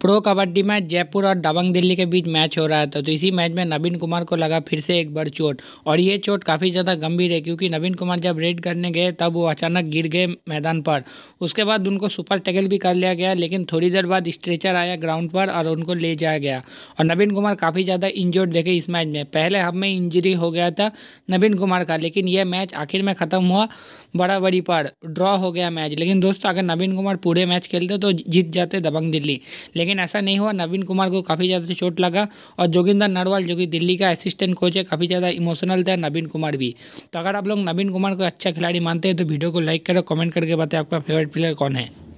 pro kabaddi match Jaipur और दबंग दिल्ली के बीच match हो रहा था तो, इसी मैच में नवीन कुमार को लगा फिर से एक बार चोट और ये चोट काफ़ी ज़्यादा गंभीर है क्योंकि नवीन कुमार जब रेड करने गए तब वो अचानक गिर गए मैदान पर उसके बाद उनको सुपर टैकल भी कर लिया गया लेकिन थोड़ी देर बाद स्ट्रेचर आया ग्राउंड पर और उनको ले जाया गया और नवीन कुमार काफ़ी ज़्यादा इंजोर्ड देखे इस मैच में पहले हम में इंजरी हो गया था नवीन कुमार का लेकिन यह मैच आखिर में ख़त्म हुआ बड़ी पर ड्रॉ हो गया मैच लेकिन दोस्तों अगर नवीन कुमार पूरे मैच खेलते तो जीत जाते दबंग दिल्ली लेकिन लेकिन ऐसा नहीं हुआ नवीन कुमार को काफ़ी ज़्यादा चोट लगा और जोगिंदर नरवाल जो कि दिल्ली का असिस्टेंट कोच है काफ़ी ज़्यादा इमोशनल था नवीन कुमार भी तो अगर आप लोग नवीन कुमार को अच्छा खिलाड़ी मानते हैं तो वीडियो को लाइक करो कमेंट करके बताएं आपका फेवरेट प्लेयर कौन है